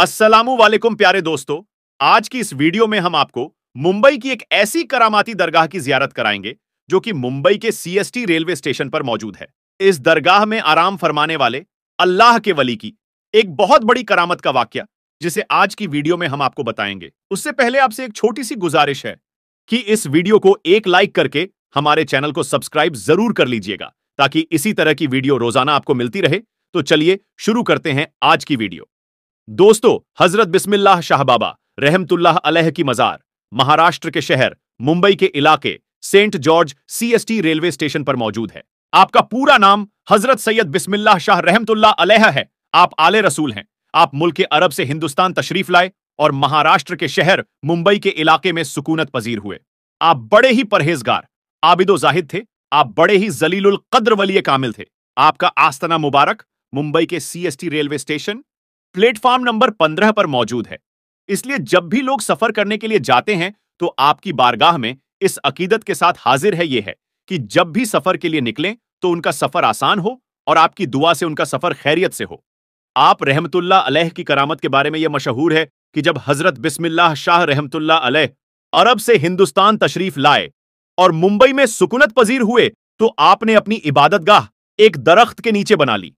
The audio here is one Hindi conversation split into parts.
असलम वालेकुम प्यारे दोस्तों आज की इस वीडियो में हम आपको मुंबई की एक ऐसी करामाती दरगाह की जियारत कराएंगे जो कि मुंबई के सीएसटी रेलवे स्टेशन पर मौजूद है इस दरगाह में आराम फरमाने वाले अल्लाह के वली की एक बहुत बड़ी करामत का वाक्य जिसे आज की वीडियो में हम आपको बताएंगे उससे पहले आपसे एक छोटी सी गुजारिश है कि इस वीडियो को एक लाइक करके हमारे चैनल को सब्सक्राइब जरूर कर लीजिएगा ताकि इसी तरह की वीडियो रोजाना आपको मिलती रहे तो चलिए शुरू करते हैं आज की वीडियो दोस्तों हजरत बिस्मिल्लाह शाह बाबा रहमतुल्लाह अलह की मजार महाराष्ट्र के शहर मुंबई के इलाके Saint George CST railway station पर मौजूद है आपका पूरा नाम हजरत सैयद बिस्मिल्लाह शाह रहमतुल्लाह अलह है आप आले रसूल हैं आप मुल्क अरब से हिंदुस्तान तशरीफ लाए और महाराष्ट्र के शहर मुंबई के इलाके में सुकूनत पजीर हुए आप बड़े ही परहेजगार आबिदो जाहिद थे आप बड़े ही जलीलुल कद्र वलिय कामिल थे आपका आस्तना मुबारक मुंबई के CST railway station platform number पंद्रह पर मौजूद है इसलिए जब भी लोग सफर करने के लिए जाते हैं तो आपकी बारगाह में इस अकीदत के साथ हाजिर है ये है कि जब भी सफर के लिए निकलें तो उनका सफर आसान हो और आपकी दुआ से उनका सफर खैरियत से हो आप रहमतुल्ला अलह की करामत के बारे में यह मशहूर है कि जब हजरत बिस्मिल्लाह शाह रहमतुल्ला अलह अरब से हिंदुस्तान तशरीफ लाए और मुंबई में सुकुनत पजीर हुए तो आपने अपनी इबादतगाह एक दरख्त के नीचे बना ली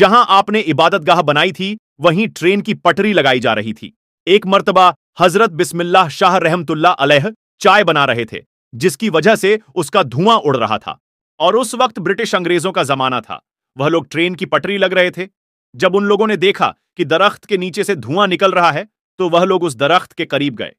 जहां आपने इबादतगाह बनाई थी वहीं ट्रेन की पटरी लगाई जा रही थी एक मर्तबा हजरत बिस्मिल्लाह शाह रहमतुल्ला अलह चाय बना रहे थे जिसकी वजह से उसका धुआं उड़ रहा था और उस वक्त ब्रिटिश अंग्रेजों का जमाना था वह लोग ट्रेन की पटरी लग रहे थे जब उन लोगों ने देखा कि दरख्त के नीचे से धुआं निकल रहा है तो वह लोग उस दरख्त के करीब गए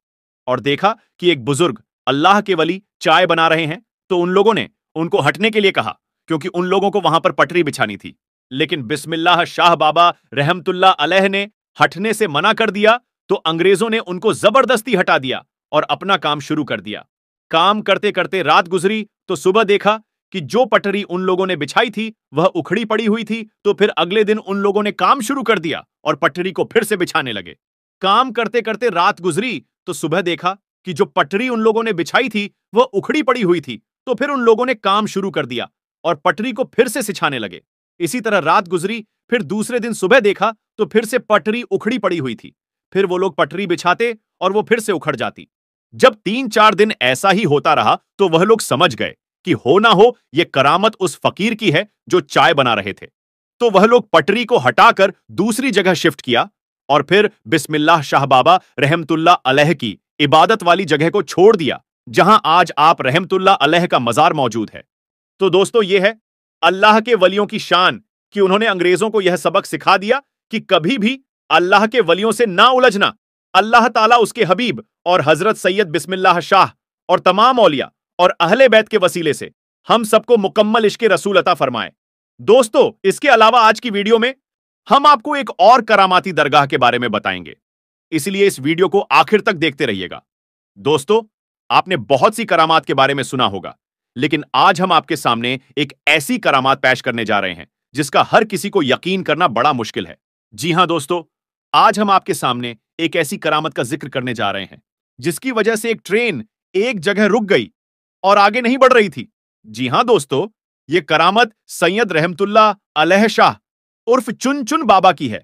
और देखा कि एक बुजुर्ग अल्लाह के वली चाय बना रहे हैं तो उन लोगों ने उनको हटने के लिए कहा क्योंकि उन लोगों को वहां पर पटरी बिछानी थी लेकिन बिस्मिल्लाह शाह बाबा रहमतुल्ला अलह ने हटने से मना कर दिया तो अंग्रेजों ने उनको जबरदस्ती हटा दिया और अपना काम शुरू कर दिया काम करते करते रात गुजरी तो सुबह देखा कि जो पटरी उन लोगों ने बिछाई थी वह उखड़ी पड़ी हुई थी तो फिर अगले दिन उन लोगों ने काम शुरू कर दिया और पटरी को फिर से बिछाने लगे काम करते करते रात गुजरी तो सुबह देखा कि जो पटरी उन लोगों ने बिछाई थी वह उखड़ी पड़ी हुई थी तो फिर उन लोगों ने काम शुरू कर दिया और पटरी को फिर से सिछाने लगे इसी तरह रात गुजरी फिर दूसरे दिन सुबह देखा तो फिर से पटरी उखड़ी पड़ी हुई थी फिर वो लोग पटरी बिछाते और वो फिर से उखड़ जाती जब तीन चार दिन ऐसा ही होता रहा तो वह लोग समझ गए कि हो ना हो यह करामत उस फकीर की है जो चाय बना रहे थे तो वह लोग पटरी को हटाकर दूसरी जगह शिफ्ट किया और फिर बिस्मिल्लाह शाह बाबा रहमतुल्ला अलह की इबादत वाली जगह को छोड़ दिया जहां आज आप रहमतुल्ला अलह का मजार मौजूद है तो दोस्तों ये है अल्लाह के वलियों की शान कि उन्होंने अंग्रेजों को यह सबक सिखा दिया कि कभी भी अल्लाह के वलियों से ना उलझना अल्लाह ताला उसके हबीब और हजरत सैयद बिस्मिल्लाह शाह और तमाम औलिया और अहले बैत के वसीले से हम सबको मुकम्मल इश्क रसूल अता फरमाए दोस्तों इसके अलावा आज की वीडियो में हम आपको एक और करामाती दरगाह के बारे में बताएंगे इसलिए इस वीडियो को आखिर तक देखते रहिएगा दोस्तों आपने बहुत सी करामात के बारे में सुना होगा लेकिन आज हम आपके सामने एक ऐसी करामात पेश करने जा रहे हैं जिसका हर किसी को यकीन करना बड़ा मुश्किल है जी हां दोस्तों आज हम आपके सामने एक ऐसी करामत का जिक्र करने जा रहे हैं जिसकी वजह से एक ट्रेन एक जगह रुक गई और आगे नहीं बढ़ रही थी जी हां दोस्तों ये करामत सैयद रहमतुल्ला अलह शाह उर्फ चुन चुन बाबा की है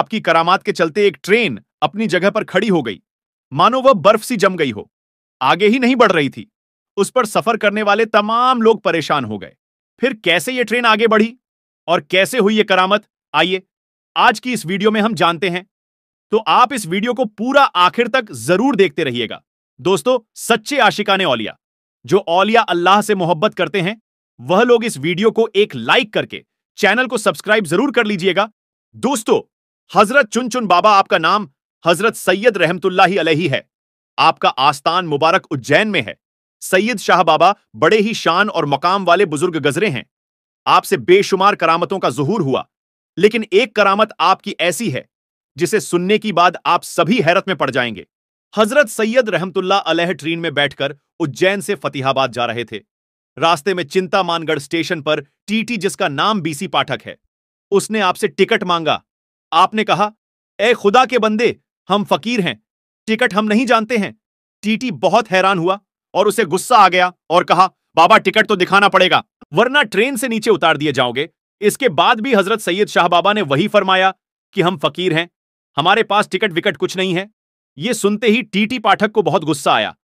आपकी करामात के चलते एक ट्रेन अपनी जगह पर खड़ी हो गई मानो वह बर्फ सी जम गई हो आगे ही नहीं बढ़ रही थी उस पर सफर करने वाले तमाम लोग परेशान हो गए फिर कैसे ये ट्रेन आगे बढ़ी और कैसे हुई ये करामत आइए आज की इस वीडियो में हम जानते हैं तो आप इस वीडियो को पूरा आखिर तक जरूर देखते रहिएगा दोस्तों सच्चे आशिकाने ओलिया जो ओलिया अल्लाह से मोहब्बत करते हैं वह लोग इस वीडियो को एक लाइक करके चैनल को सब्सक्राइब जरूर कर लीजिएगा दोस्तों हजरत चुन चुन बाबा आपका नाम हजरत सैयद रहमतुल्लाही अलैही है आपका आस्थान मुबारक उज्जैन में है सैयद शाह बाबा बड़े ही शान और मकाम वाले बुजुर्ग गजरे हैं आपसे बेशुमार करामतों का जहूर हुआ लेकिन एक करामत आपकी ऐसी है जिसे सुनने की बाद आप सभी हैरत में पड़ जाएंगे हजरत सैयद रहमतुल्ला अलह ट्रेन में बैठकर उज्जैन से फतेहाबाद जा रहे थे रास्ते में चिंता मानगढ़ स्टेशन पर टीटी जिसका नाम बीसी पाठक है उसने आपसे टिकट मांगा आपने कहा ए खुदा के बंदे हम फकीर हैं टिकट हम नहीं जानते हैं टीटी बहुत हैरान हुआ और उसे गुस्सा आ गया और कहा बाबा टिकट तो दिखाना पड़ेगा वरना ट्रेन से नीचे उतार दिए जाओगे इसके बाद भी हजरत सैयद शाह बाबा ने वही फरमाया कि हम फकीर हैं हमारे पास टिकट विकट कुछ नहीं है ये सुनते ही टीटी पाठक को बहुत गुस्सा आया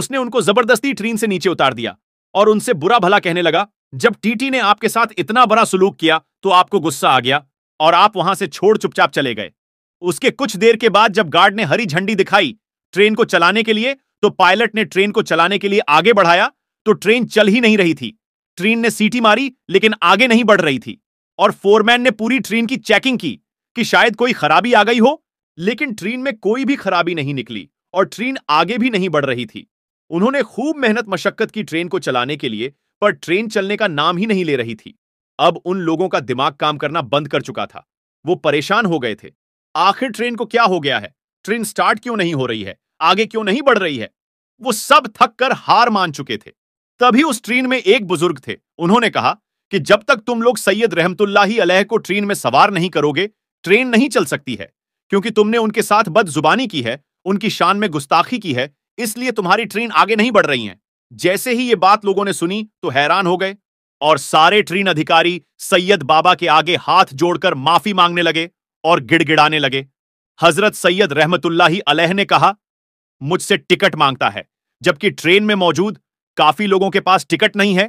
उसने उनको जबरदस्ती ट्रेन से नीचे उतार दिया और उनसे बुरा भला कहने लगा जब टीटी ने आपके साथ इतना बड़ा सुलूक किया तो आपको गुस्सा आ गया और आप वहां से छोड़ चुपचाप चले गए उसके कुछ देर के बाद जब गार्ड ने हरी झंडी दिखाई ट्रेन को चलाने के लिए तो पायलट ने ट्रेन को चलाने के लिए आगे बढ़ाया तो ट्रेन चल ही नहीं रही थी ट्रेन ने सीटी मारी लेकिन आगे नहीं बढ़ रही थी और फोरमैन ने पूरी ट्रेन की चेकिंग की कि शायद कोई खराबी आ गई हो लेकिन ट्रेन में कोई भी खराबी नहीं निकली और ट्रेन आगे भी नहीं बढ़ रही थी उन्होंने खूब मेहनत मशक्कत की ट्रेन को चलाने के लिए पर ट्रेन चलने का नाम ही नहीं ले रही थी अब उन लोगों का दिमाग काम करना बंद कर चुका था वो परेशान हो गए थे आखिर ट्रेन को क्या हो गया है ट्रेन स्टार्ट क्यों नहीं हो रही है आगे क्यों नहीं बढ़ रही है वो सब थक कर हार मान चुके थे तभी उस ट्रेन में एक बुजुर्ग थे उन्होंने कहा कि जब तक तुम लोग सैयद रहमतुल्लाही अलह को ट्रेन में सवार नहीं करोगे ट्रेन नहीं चल सकती है क्योंकि तुमने उनके साथ बदजुबानी की है उनकी शान में गुस्ताखी की है इसलिए तुम्हारी ट्रेन आगे नहीं बढ़ रही है जैसे ही ये बात लोगों ने सुनी तो हैरान हो गए और सारे ट्रेन अधिकारी सैयद बाबा के आगे हाथ जोड़कर माफी मांगने लगे और गिड़गिड़ाने लगे हजरत सैयद रहमतुल्लाही अलह ने कहा मुझसे टिकट मांगता है जबकि ट्रेन में मौजूद काफी लोगों के पास टिकट नहीं है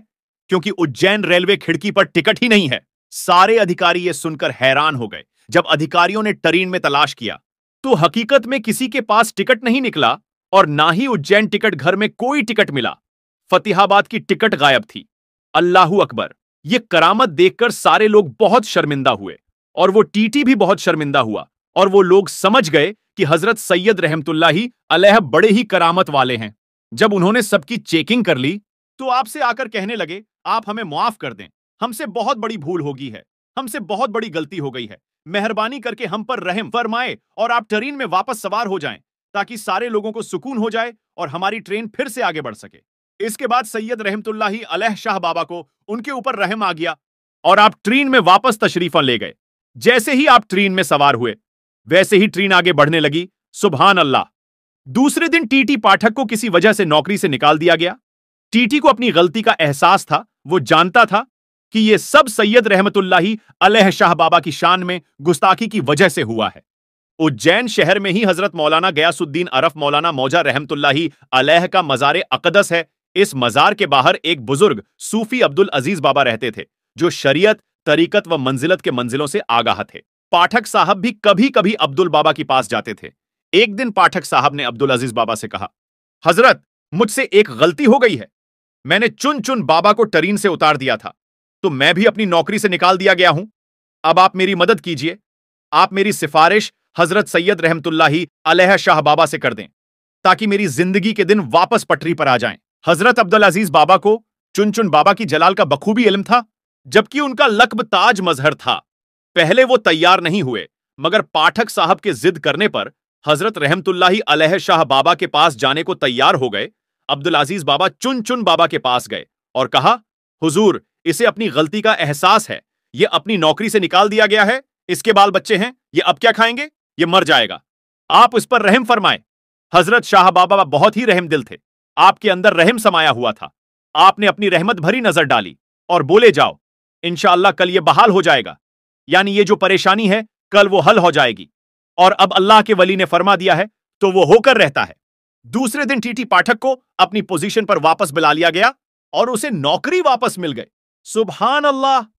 क्योंकि उज्जैन रेलवे खिड़की पर टिकट ही नहीं है सारे अधिकारी यह सुनकर हैरान हो गए जब अधिकारियों ने ट्रेन में तलाश किया तो हकीकत में किसी के पास टिकट नहीं निकला और ना ही उज्जैन टिकट घर में कोई टिकट मिला फतेहाबाद की टिकट गायब थी अल्लाह अकबर ये करामत देखकर सारे लोग बहुत शर्मिंदा हुए और वो टीटी भी बहुत शर्मिंदा हुआ और वो लोग समझ गए कि हजरत सैयद ही अलह बड़े ही करामत वाले हैं जब उन्होंने सबकी चेकिंग कर ली तो आपसे आकर कहने लगे आप हमें मुआफ कर दें हमसे बहुत बड़ी भूल होगी है हमसे बहुत बड़ी गलती हो गई है मेहरबानी करके हम पर रहम फरमाए और आप ट्रेन में वापस सवार हो जाएं ताकि सारे लोगों को सुकून हो जाए और हमारी ट्रेन फिर से आगे बढ़ सके इसके बाद सैयद रहमतुल्ला ही अलह शाह बाबा को उनके ऊपर रहम आ गया और आप ट्रेन में वापस तशरीफा ले गए जैसे ही आप ट्रेन में सवार हुए वैसे ही ट्रेन आगे बढ़ने लगी सुबहान अल्लाह दूसरे दिन टीटी पाठक को किसी वजह से नौकरी से निकाल दिया गया टीटी को अपनी गलती का एहसास था वो जानता था कि ये सब सैयद रहमतुल्लाही अलह शाह बाबा की शान में गुस्ताखी की वजह से हुआ है उज्जैन शहर में ही हजरत मौलाना गयासुद्दीन अरफ मौलाना मौजा रहमतुल्लाही अलह का मजार अकदस है इस मजार के बाहर एक बुजुर्ग सूफी अब्दुल अजीज बाबा रहते थे जो शरीयत तरीकत व मंजिलत के मंजिलों से आगाह थे पाठक साहब भी कभी कभी अब्दुल बाबा के पास जाते थे एक दिन पाठक साहब ने अब्दुल अजीज बाबा से कहा हजरत मुझसे एक गलती हो गई है मैंने चुन चुन बाबा को टरीन से उतार दिया था तो मैं भी अपनी नौकरी से निकाल दिया गया हूं अब आप मेरी मदद कीजिए आप मेरी सिफारिश हजरत सैयद रहमतुल्लाही अलह शाह बाबा से कर दें ताकि मेरी जिंदगी के दिन वापस पटरी पर आ जाएं। हजरत अब्दुल अजीज बाबा को चुन चुन बाबा की जलाल का बखूबी इलम था जबकि उनका लकब ताज मजहर था पहले वो तैयार नहीं हुए मगर पाठक साहब के जिद करने पर हजरत रहमतुल्ला अलह शाह बाबा के पास जाने को तैयार हो गए अब्दुल अजीज बाबा चुन चुन बाबा के पास गए और कहा हुजूर इसे अपनी गलती का एहसास है ये अपनी नौकरी से निकाल दिया गया है इसके बाल बच्चे हैं ये अब क्या खाएंगे ये मर जाएगा आप उस पर रहम फरमाए हजरत शाह बाबा बहुत ही रहम दिल थे आपके अंदर रहम समाया हुआ था आपने अपनी रहमत भरी नजर डाली और बोले जाओ इनशाला कल ये बहाल हो जाएगा यानी ये जो परेशानी है कल वो हल हो जाएगी और अब अल्लाह के वली ने फरमा दिया है तो वो होकर रहता है दूसरे दिन टीटी पाठक को अपनी पोजीशन पर वापस बुला लिया गया और उसे नौकरी वापस मिल गई सुबहान अल्लाह